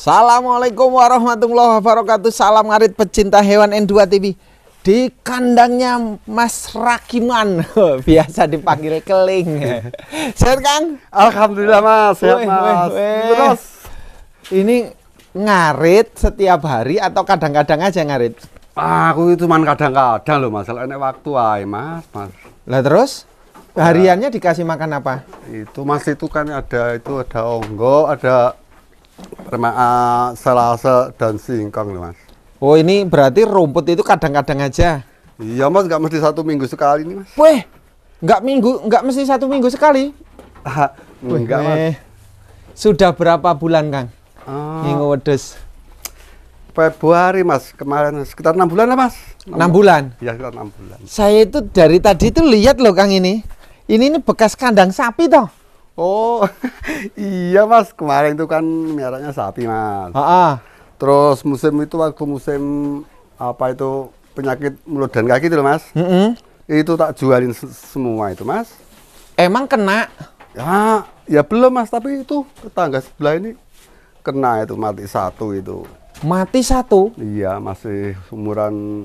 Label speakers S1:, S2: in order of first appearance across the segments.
S1: Assalamualaikum warahmatullahi wabarakatuh Salam ngarit pecinta hewan N2 TV Di kandangnya Mas Rakiman Biasa dipanggil keling Sehat Kang? Alhamdulillah Mas, sehat Mas Terus Ini ngarit setiap hari atau kadang-kadang aja ngarit?
S2: Ah, aku itu cuma kadang-kadang loh mas ini waktu aja mas, mas. Lah terus?
S1: Hariannya dikasih makan apa?
S2: Itu mas itu kan ada itu ada onggo, ada uh, eh, selasa dan singkong nih mas. Oh ini berarti rumput itu kadang-kadang aja? Iya mas, nggak mesti satu minggu sekali nih mas. Weh, nggak
S1: minggu, nggak mesti satu minggu sekali? Enggak mas. Sudah berapa bulan kang? Uh, Minggu wedes. Februari mas kemarin sekitar enam bulan lah mas. Enam bulan.
S2: Iya sekitar enam bulan.
S1: Saya itu dari tadi itu lihat loh kang ini, ini ini bekas kandang sapi toh.
S2: Oh, iya mas. Kemarin itu kan miaranya sapi mas. Ah, ah, Terus musim itu waktu musim apa itu penyakit mulut dan kaki itu loh mas. Mm -hmm. Itu tak jualin semua itu mas. Emang kena? Ya, ya belum mas. Tapi itu tetangga sebelah ini kena itu mati satu itu. Mati satu? Iya, masih umuran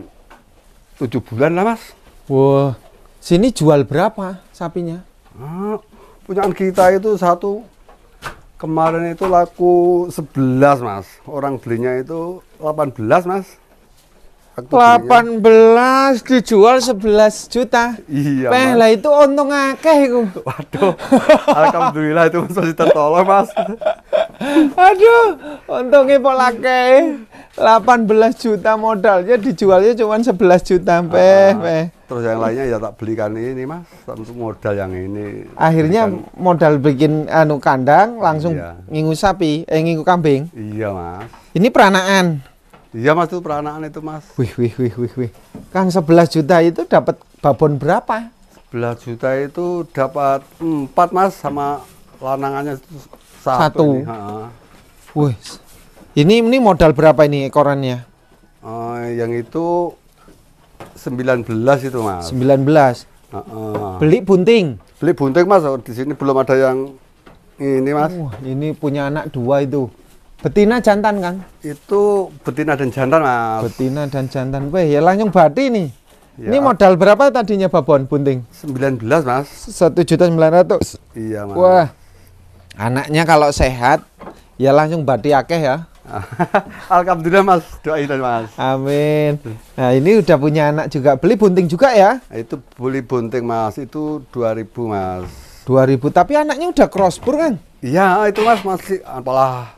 S2: tujuh bulan lah mas. Wah, wow. sini jual berapa sapinya? Ah, punyaan kita itu satu kemarin itu laku 11 mas orang belinya itu 18 mas Aku 18
S1: belinya.
S2: dijual 11 juta iya Peh, mas. lah itu
S1: untung akeh itu waduh
S2: alhamdulillah itu masih tertolong mas
S1: aduh untungnya pola lake 18 juta modalnya
S2: dijualnya cuma
S1: 11 juta Peh, ah. peh
S2: terus yang lainnya ya tak belikan ini mas modal yang ini
S1: akhirnya belikan. modal bikin anu kandang langsung iya. ngingu sapi eh ngingu kambing
S2: iya mas
S1: ini peranaan
S2: iya mas itu peranaan itu mas wih wih wih wih wih
S1: kang 11 juta itu dapat babon berapa
S2: 11 juta itu dapat empat mas sama lanangannya satu, satu. Ini.
S1: wih ini ini modal berapa ini ekorannya
S2: uh, yang itu 19 itu mas 19
S1: uh
S2: -uh. beli bunting beli bunting mas oh, di sini belum ada yang ini mas uh, ini punya anak dua itu betina jantan kan itu betina dan jantan mas betina dan
S1: jantan weh ya langsung bati nih Ya. Ini modal berapa tadinya babon bunting? 19 mas. Satu juta sembilan ratus.
S2: Iya mas. Wah,
S1: anaknya kalau sehat ya langsung bati akeh ya.
S2: Alhamdulillah mas, doain mas.
S1: Amin. Nah ini udah punya anak juga, beli bunting juga ya?
S2: Itu beli bunting mas, itu 2000 mas. 2000,
S1: tapi anaknya udah crossbur kan?
S2: Iya itu mas, masih apalah,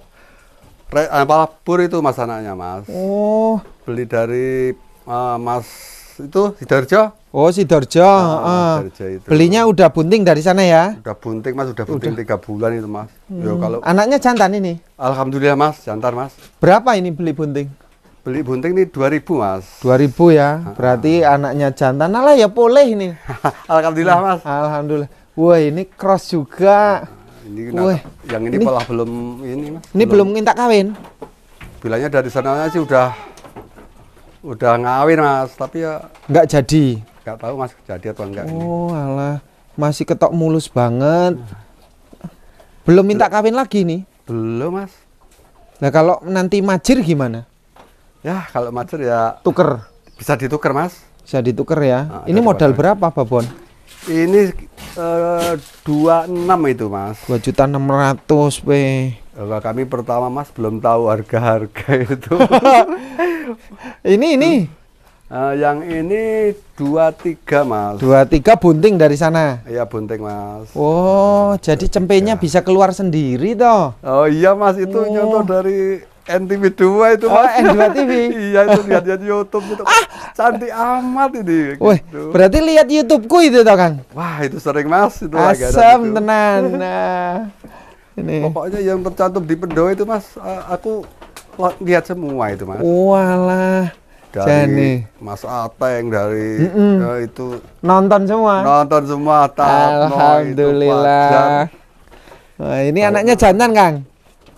S2: re, apalah pur itu mas anaknya mas.
S1: Oh.
S2: Beli dari uh, mas itu Sidoarjo. Oh Sidoarjo, ah, ah. Itu.
S1: belinya udah bunting dari sana ya?
S2: Udah bunting mas, udah bunting tiga bulan itu mas. Hmm. Yo, kalau
S1: anaknya jantan
S2: ini? Alhamdulillah mas, jantan mas. Berapa ini beli bunting? Beli bunting ini dua ribu, mas.
S1: Dua ribu ya, ah. ah berarti ah. anaknya jantan lah ya boleh ini.
S2: Alhamdulillah mas.
S1: Alhamdulillah. Wah ini cross juga. Ah,
S2: ini Wah. yang ini, ini malah belum ini mas. Ini belum,
S1: belum minta kawin?
S2: Bilanya dari sana sih udah udah ngawin mas, tapi ya nggak jadi nggak tahu masih jadi atau enggak
S1: oh alah masih ketok mulus banget belum minta belum, kawin lagi nih
S2: belum mas
S1: nah kalau nanti majir gimana
S2: ya kalau majir ya tuker bisa ditukar mas
S1: bisa ditukar ya nah, ini modal apa? berapa babon
S2: ini eh, dua uh, enam itu mas dua juta enam ratus p kami pertama mas belum tahu harga harga itu ini ini Uh, yang ini dua tiga mas dua
S1: tiga bunting dari sana?
S2: Iya bunting mas
S1: Oh hmm, jadi cempenya bisa keluar sendiri toh?
S2: Oh iya mas itu oh. nyontoh dari NTV 2 itu oh, mas oh, NTV TV? iya itu lihat-lihat Youtube itu ah. cantik amat ini Wih gitu. berarti
S1: lihat Youtubeku itu toh kan
S2: Wah itu sering mas itu Asam gitu. tenan nah, ini. Pokoknya yang tercantum di pedo itu mas eh, aku lihat semua itu mas Walah dari Jani. Mas Ateng dari mm -mm. Ya, itu
S1: nonton semua
S2: nonton semua
S1: alhamdulillah
S2: itu
S1: ini Ayo. anaknya jantan Kang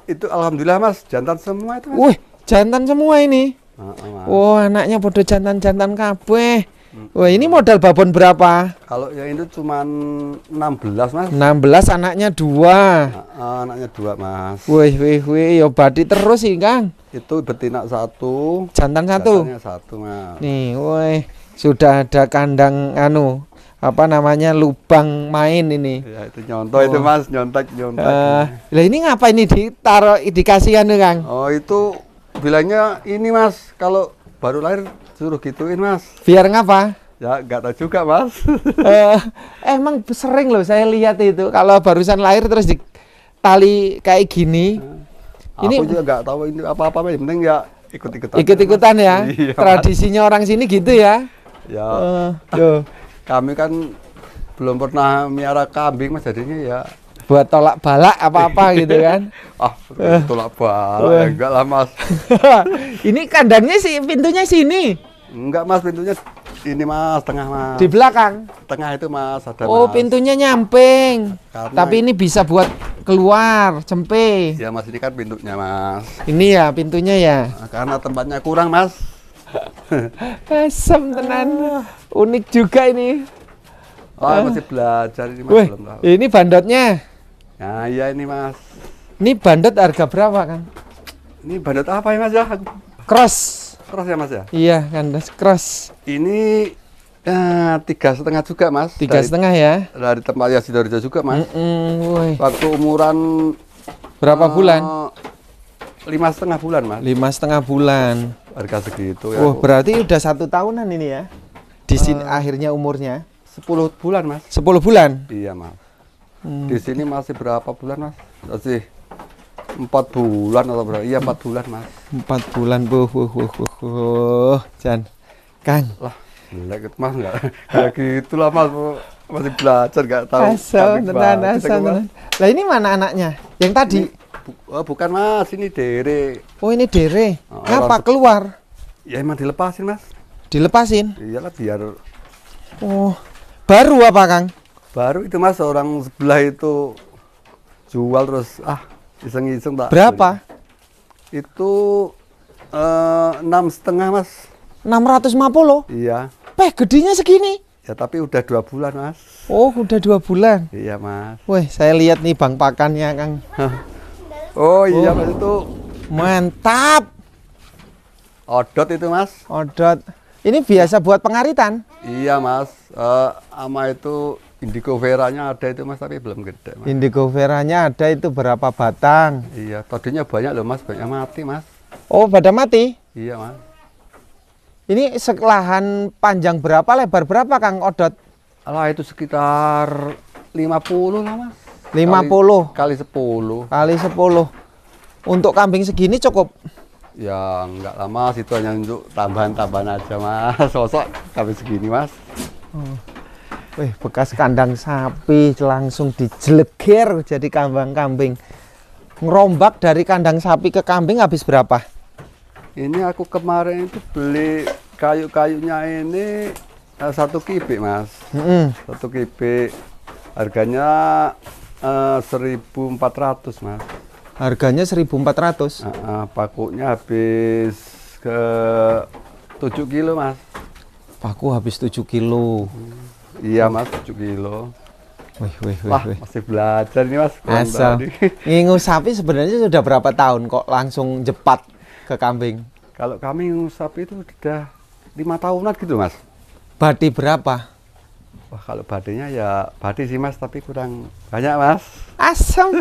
S2: itu alhamdulillah Mas jantan semua itu Mas. Wih
S1: jantan semua ini Wah oh, oh, anaknya bodoh jantan-jantan kabeh Wah ini modal babon berapa?
S2: Kalau yang itu cuma 16 mas 16 anaknya dua Uh, Anaknya dua mas Wih
S1: wih wih yo ya badi terus sih Kang
S2: Itu betina satu Jantan satu? Jantannya satu mas
S1: Nih wih sudah ada kandang anu apa namanya lubang main ini ya,
S2: itu nyontoh oh. itu mas nyontek nyontek uh,
S1: lah ini ngapa ini ditaruh dikasihkan anu Kang
S2: Oh itu bilangnya ini mas kalau baru lahir Suruh gituin mas. Biar ngapa? Ya nggak tahu juga mas. uh, emang
S1: sering loh saya lihat itu kalau barusan lahir terus di tali kayak gini.
S2: Uh, ini aku juga nggak tahu ini apa-apa yang penting ya ikut-ikutan. Ikut-ikutan ya. Iya, Tradisinya mas. orang sini gitu ya. Ya. Uh, Kami kan belum pernah miara kambing mas jadinya ya
S1: buat tolak balak apa-apa gitu kan.
S2: ah, tolak balak uh. Ya, enggak lah, Mas. ini kandangnya sih pintunya sini. Enggak mas, pintunya ini mas, tengah mas. Di belakang? Tengah itu mas, ada Oh mas. pintunya nyamping. Karena Tapi ini bisa buat keluar, cempe. Ya mas, ini kan pintunya mas.
S1: Ini ya pintunya ya? Nah,
S2: karena tempatnya kurang mas.
S1: Asem tenan.
S2: Unik juga ini. Oh, masih eh. belajar ini mas, Wih, belum tahu. Ini bandotnya? Nah iya ini mas. Ini bandot harga berapa kan? Ini bandot apa ya mas ya?
S1: Cross keras ya mas ya? Iya
S2: kandas keras Ini eh, tiga setengah juga mas. Tiga setengah ya? Dari tempat ya Sidoarjo juga mas. Mm -mm, Waktu umuran berapa uh, bulan? Lima setengah bulan mas. Lima setengah bulan. Harga segitu ya. oh, berarti
S1: udah satu tahunan ini ya? Di eh, sini akhirnya umurnya? Sepuluh bulan mas.
S2: Sepuluh bulan? Iya mas. Hmm. Di sini masih berapa bulan mas? Masih empat bulan atau berapa iya empat bulan mas
S1: empat bulan bu wuh wuh Jan
S2: Kang lah gitu mas nggak kayak gitu lah mas masih belajar nggak tahu asal tenan asal
S1: lah ini mana anaknya yang tadi ini,
S2: oh, bukan mas ini Dere oh ini Dere oh, keluar ya emang dilepasin mas dilepasin iyalah biar
S1: oh baru apa Kang
S2: baru itu mas orang sebelah itu jual terus ah Iseng-iseng tak. Berapa? Itu eh, enam setengah mas. Enam ratus 650? Iya. Peh, gedenya segini. Ya tapi udah dua bulan mas. Oh udah
S1: dua bulan. Iya mas. Wih saya lihat nih bang pakannya kang.
S2: oh iya oh. mas itu. Mantap. Odot itu mas. Odot.
S1: Ini biasa buat pengaritan.
S2: Iya mas. Uh, ama itu indigo veranya ada itu mas tapi belum gede mas.
S1: indigo veranya ada itu berapa batang
S2: iya tadinya banyak loh mas banyak mati mas
S1: oh pada mati iya mas ini sekelahan panjang berapa lebar berapa kang odot lah itu sekitar 50 lah mas 50
S2: kali, kali 10
S1: kali 10 untuk kambing segini cukup
S2: ya enggak lama situ hanya untuk tambahan-tambahan aja mas sosok kambing segini mas
S1: oh. Wih, bekas kandang sapi langsung dijelegir jadi kambang kambing. Ngerombak dari kandang sapi ke kambing habis berapa?
S2: Ini aku kemarin itu beli kayu-kayunya ini uh, satu kibik mas, mm -hmm. satu kibik harganya uh, eh, 1.400 mas. Harganya 1.400? Uh, uh, pakunya habis ke 7 kilo mas. Paku habis 7 kilo. Hmm Iya mas, tujuh kilo. Wih, wih, wih, Wah, wih. masih belajar ini mas. Asal.
S1: Ngingu sapi sebenarnya sudah berapa
S2: tahun kok langsung jepat ke kambing? Kalau kami ngingu sapi itu sudah lima tahunan gitu mas.
S1: Badi berapa?
S2: Wah kalau badinya ya badi sih mas, tapi kurang banyak mas. Asam.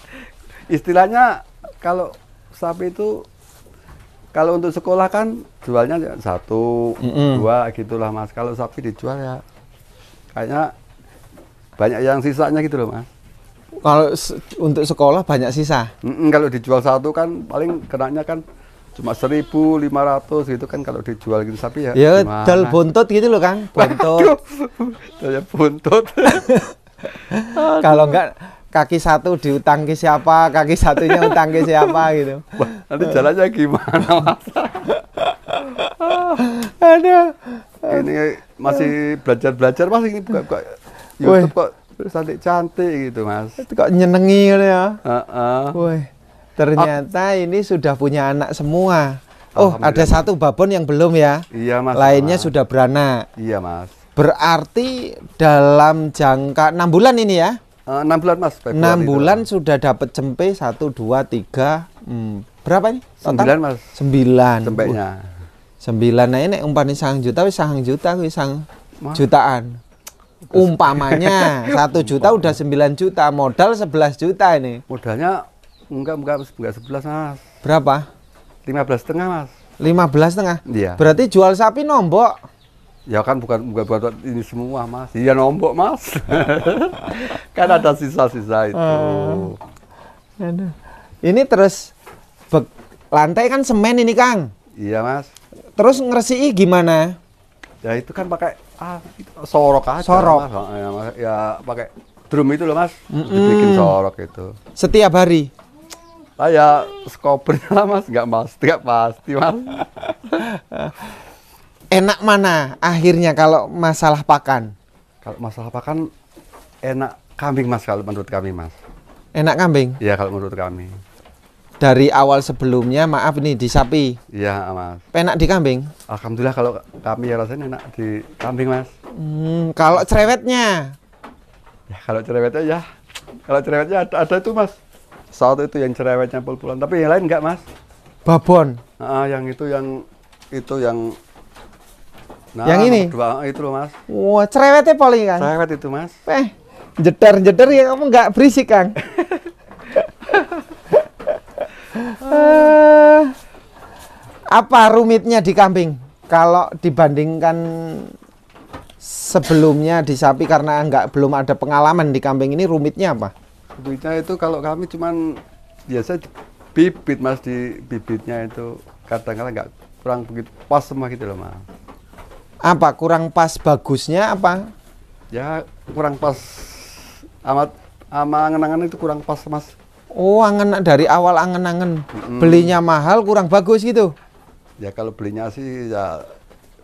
S2: Istilahnya kalau sapi itu kalau untuk sekolah kan jualnya ya satu, mm -mm. dua gitulah mas. Kalau sapi dijual ya kayaknya banyak yang sisanya gitu loh mas kalau se untuk sekolah banyak sisa mm -mm, kalau dijual satu kan paling kenanya kan cuma seribu lima ratus gitu kan kalau dijual gitu sapi ya ya dal buntut
S1: gitu loh Kang buntut
S2: buntut
S1: kalau enggak kaki satu diutang ke siapa kaki satunya utang ke siapa gitu
S2: Wah, nanti jalannya gimana mas ada ini iya. masih belajar-belajar mas ini buka-buka YouTube kok cantik-cantik gitu mas
S1: itu kok nyenengi ya uh -uh. ternyata oh. ini sudah punya anak semua oh ada satu babon yang belum ya
S2: iya mas lainnya
S1: mas. sudah beranak iya mas berarti dalam jangka enam bulan ini ya enam uh, bulan mas enam bulan sudah dapat cempe satu dua tiga hmm. berapa ini sembilan mas sembilan sembilan nah ini umpannya sang juta wis sang juta wis sang jutaan umpamanya satu juta udah sembilan juta modal sebelas juta ini modalnya enggak enggak enggak
S2: 11 mas berapa belas setengah mas
S1: 15 setengah
S2: iya berarti jual sapi nombok ya kan bukan bukan buat ini semua mas iya nombok mas kan ada sisa-sisa itu uh,
S1: ini terus lantai kan semen ini kang
S2: iya mas
S1: Terus ngeresi'i gimana?
S2: Ya itu kan pakai ah, sorok aja. Sorok. Ya, ya pakai drum itu loh mas, mm hmm dibikin sorok itu.
S1: Setiap hari?
S2: Ah ya skopernya mas, nggak mas, nggak pasti mas.
S1: enak mana akhirnya kalau masalah pakan?
S2: Kalau masalah pakan enak kambing mas kalau menurut kami mas. Enak kambing? Iya kalau menurut kami
S1: dari awal sebelumnya maaf nih di sapi. Iya mas. Enak di kambing. Alhamdulillah
S2: kalau kami ya rasanya enak di kambing mas.
S1: Hmm, kalau cerewetnya?
S2: Ya kalau cerewetnya ya, kalau cerewetnya ada, ada itu mas. Satu itu yang cerewetnya pul-pulan, tapi yang lain enggak mas. Babon. Ah, yang itu yang itu yang. Nah, yang ini. Dua, itu loh mas.
S1: Wah cerewetnya poli kan. Cerewet itu mas. Eh, jedar jedar ya kamu nggak berisik kang. Eh, apa rumitnya di kambing kalau dibandingkan sebelumnya di sapi karena nggak belum ada pengalaman di kambing ini rumitnya apa?
S2: Rumitnya itu kalau kami cuman biasa bibit mas di bibitnya itu kadang-kadang nggak kurang begitu pas semua gitu loh mas.
S1: Apa kurang pas bagusnya apa?
S2: Ya kurang pas amat ama ngenangan itu kurang pas mas
S1: Oh, angen dari awal angen-angen. Hmm. Belinya mahal, kurang bagus gitu.
S2: Ya kalau belinya sih ya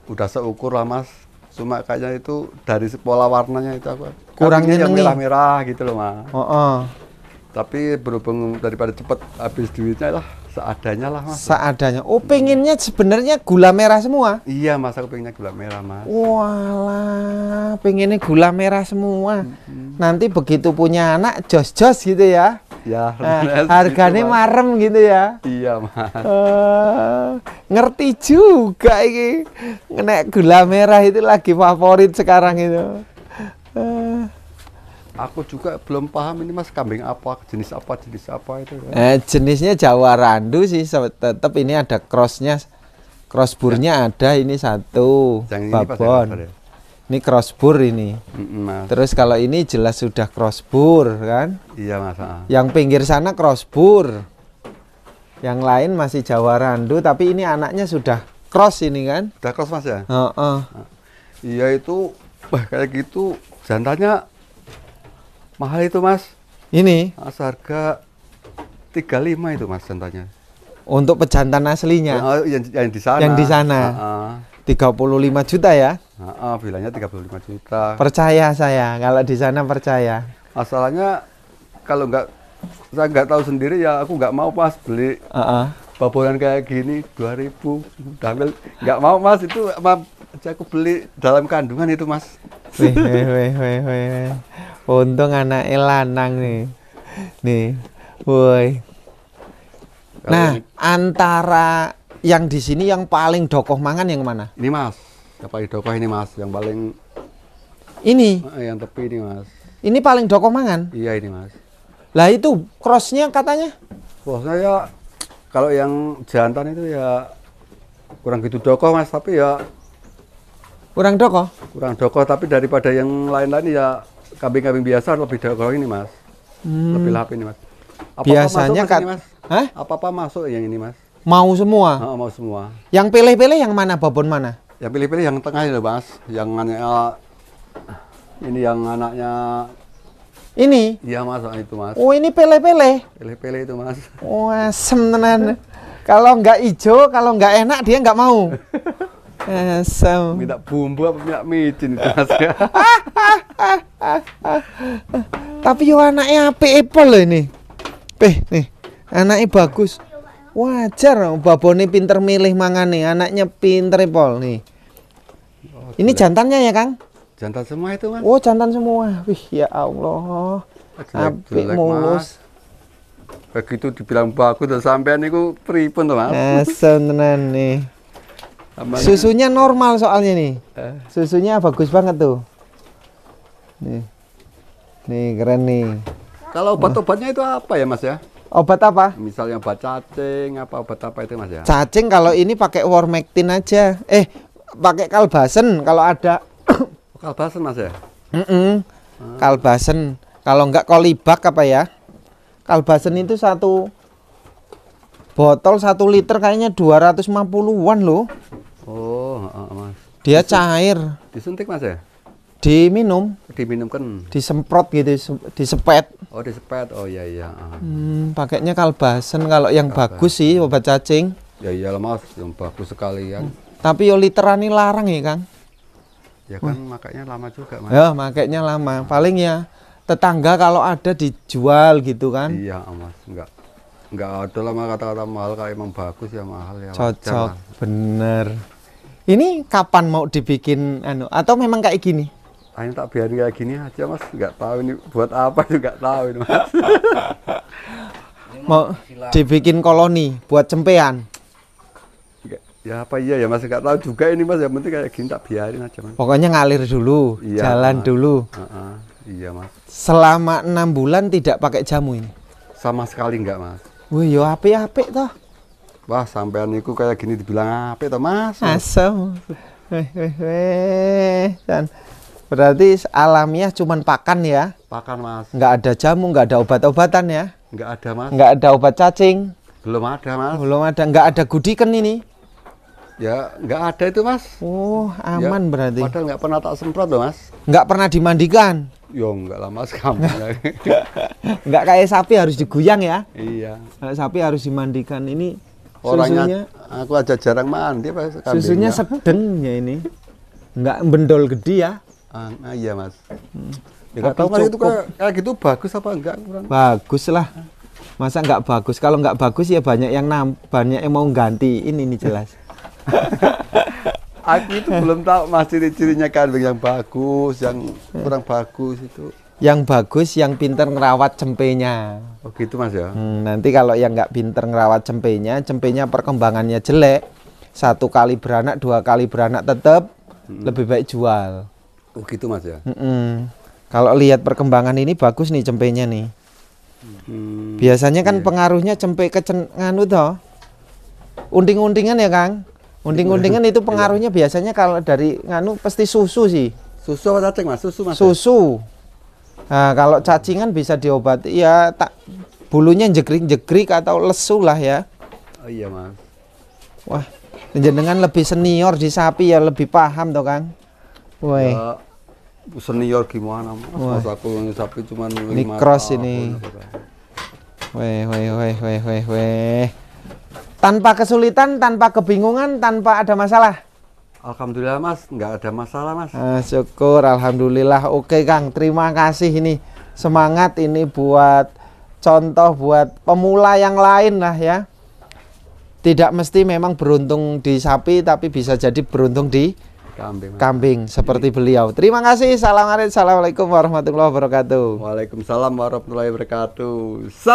S2: udah seukur lah, Mas. Cuma kayaknya itu dari pola warnanya itu aku kurangnya yang merah-merah gitu loh, Mas. Oh, oh. Tapi berhubung daripada cepet habis duitnya lah, Seadanya lah mas.
S1: Seadanya. Oh pengennya sebenarnya gula merah semua? Iya
S2: mas, aku pengennya gula merah mas.
S1: Walah, pengennya gula merah semua. Mm -hmm. Nanti begitu punya anak, jos-jos gitu ya?
S2: Ya. Nah, harganya gitu,
S1: marem gitu ya?
S2: Iya mas.
S1: Uh, ngerti juga ini. Nek gula merah itu lagi favorit sekarang itu. Uh
S2: aku juga belum paham ini mas kambing apa jenis apa jenis apa itu ya. eh,
S1: jenisnya Jawa Randu sih tetap ini ada crossnya crossburnya ya. ada ini satu Yang
S2: babon ini, ya?
S1: ini crossbur ini mas. terus kalau ini jelas sudah crossbur kan iya mas yang pinggir sana crossbur yang lain masih Jawa Randu tapi ini anaknya sudah cross ini kan sudah cross mas
S2: ya uh -uh. iya itu bah kayak gitu jantannya Mahal itu mas. Ini? Mas tiga 35 itu mas jantannya.
S1: Untuk pejantan aslinya? Oh,
S2: oh, yang, yang di sana. Yang di sana. Uh -uh. 35 juta ya? Uh -uh, bilangnya 35 juta. Percaya
S1: saya, kalau di sana
S2: percaya. Masalahnya kalau enggak saya enggak tahu sendiri ya aku enggak mau pas beli uh -uh. babonan kayak gini 2000 udah enggak nggak mau mas itu apa aku beli dalam kandungan itu mas weh, weh,
S1: weh, weh, weh untung anak Elanang nih nih woi nah antara yang di sini yang paling dokoh mangan yang mana
S2: ini mas yang paling dokoh ini mas yang paling ini eh, yang tepi ini mas
S1: ini paling dokoh mangan
S2: iya ini mas lah itu
S1: crossnya katanya
S2: crossnya ya kalau yang jantan itu ya kurang gitu dokoh mas tapi ya kurang dokoh kurang dokoh tapi daripada yang lain-lain ya kambing-kambing biasa lebih kalau ini mas hmm. lebih lap ini mas apa -apa biasanya kan apa apa masuk yang ini mas
S1: mau semua oh, mau semua yang pilih-pilih yang mana babon mana
S2: yang pilih-pilih yang tengah ya mas yang uh, ini yang anaknya ini? Iya mas, itu mas. Oh ini
S1: pele-pele?
S2: Pele-pele itu mas.
S1: Wah, oh, semenan kalau nggak hijau, kalau nggak enak dia nggak mau.
S2: Asam. Minta bumbu apa minta micin itu mas ya.
S1: Tapi yo anaknya apik Apple loh ini. Peh nih, anaknya bagus. Wajar babone pinter milih mangan nih, anaknya pinter Apple nih. Oh, ini jantannya ya Kang?
S2: Jantan semua itu mas. Oh
S1: jantan semua. Wih ya
S2: Allah.
S1: Apik mulus.
S2: Mas. Begitu dibilang bagus dan sampean itu pripun tuh Mas? Asam
S1: nih. Amal Susunya normal soalnya nih. Eh. Susunya bagus banget tuh. Nih. Nih keren nih.
S2: Kalau obat-obatnya nah. itu apa ya, Mas ya? Obat apa? Misalnya obat cacing, apa obat apa itu Mas ya? Cacing
S1: kalau ini pakai Wormectin aja. Eh, pakai kalbasen kalau ada.
S2: kalbasen Mas ya?
S1: Mm -mm. Kalbasen. Kalau enggak kolibak apa ya? Kalbasen itu satu botol satu liter kayaknya 250-an loh.
S2: Oh, uh, Mas.
S1: Dia cair.
S2: Disuntik Mas ya?
S1: Diminum.
S2: Diminumkan.
S1: Disemprot gitu, disepet.
S2: Oh, disepet. Oh iya iya. Hmm,
S1: pakainya kalbasen
S2: kalau yang kalbasen. bagus
S1: sih obat cacing.
S2: Ya iya Mas, yang bagus sekali kan. Hmm.
S1: Tapi yo literan ini larang ya, Kang.
S2: Ya kan hmm. makanya lama juga, Mas. Ya,
S1: makanya lama. Hmm. Paling ya tetangga kalau ada dijual gitu kan.
S2: Iya, Mas. Enggak nggak ada lama kata-kata mahal kalau emang bagus ya mahal ya cocok
S1: bener ini kapan mau dibikin anu atau memang kayak gini?
S2: Ayo tak biarin kayak gini aja mas, nggak tahu
S1: ini buat apa juga nggak tahu ini mas. mau dibikin koloni buat
S2: cempean? Ya apa iya ya mas, nggak tahu juga ini mas, yang penting kayak gini tak biarin aja mas.
S1: Pokoknya ngalir dulu, iya, jalan mas. dulu.
S2: Uh -uh. Iya mas.
S1: Selama enam bulan tidak pakai jamu ini?
S2: Sama sekali nggak mas.
S1: Wih yo api-api toh.
S2: Wah, sampean niku kayak gini dibilang apa to, Mas? Asem.
S1: Weh, weh, Dan berarti alamiah cuman pakan ya?
S2: Pakan, Mas.
S1: Enggak ada jamu, enggak ada obat-obatan ya?
S2: Enggak ada, Mas. Enggak
S1: ada obat cacing.
S2: Belum ada, Mas.
S1: Belum ada. enggak ada gudikan ini.
S2: Ya, enggak ada itu, Mas. Oh, ya, aman ya, berarti. Padahal enggak pernah tak semprot loh, Mas.
S1: Enggak pernah dimandikan.
S2: Yo ya, enggak lah mas kamu
S1: enggak kayak sapi harus diguyang ya. Iya. Sapi harus dimandikan ini Orangnya susunya,
S2: aku aja jarang mandi pak. Kambingnya. Susunya
S1: sedengnya ini, nggak bendol gede ya?
S2: Ah, ah, iya mas. Hmm. Ya, tahu itu kayak, kayak gitu bagus apa enggak? Kurang.
S1: Bagus lah. Masa nggak bagus? Kalau nggak bagus ya banyak yang nam, banyak yang mau ganti. Ini ini jelas.
S2: aku itu belum tahu masih ciri-cirinya kambing yang bagus, yang hmm. kurang bagus itu
S1: yang bagus yang pinter ngerawat cempenya oh gitu mas ya hmm, nanti kalau yang nggak pinter ngerawat cempenya cempenya perkembangannya jelek satu kali beranak dua kali beranak tetap
S2: hmm. lebih baik jual oh gitu mas ya
S1: Hmm, kalau lihat perkembangan ini bagus nih cempenya nih
S2: hmm, biasanya
S1: kan iya. pengaruhnya cempe ke nganu toh Unding undingan ya kang Unding undingan itu iya. pengaruhnya biasanya kalau dari nganu pasti susu sih susu apa cacing mas susu mas ya? susu ya? Nah, kalau cacingan bisa diobati ya tak bulunya jegrik-jegrik atau lesu lah ya. Oh iya, Mas. Wah, jenengan lebih senior di sapi ya lebih paham toh, Kang. Woi.
S2: Ya, senior gimana, Mas? Mas aku yang sapi cuman ini cross ini.
S1: Woi, woi, woi, weh, weh, weh. Tanpa kesulitan, tanpa kebingungan, tanpa ada masalah. Alhamdulillah
S2: Mas, nggak ada masalah Mas.
S1: Uh, syukur, Alhamdulillah. Oke Kang, terima kasih ini semangat ini buat contoh buat pemula yang lain lah ya. Tidak mesti memang beruntung di sapi, tapi bisa jadi beruntung di kambing, kambing seperti beliau. Terima kasih. Assalamualaikum warahmatullahi wabarakatuh. Waalaikumsalam warahmatullahi wabarakatuh. Salam.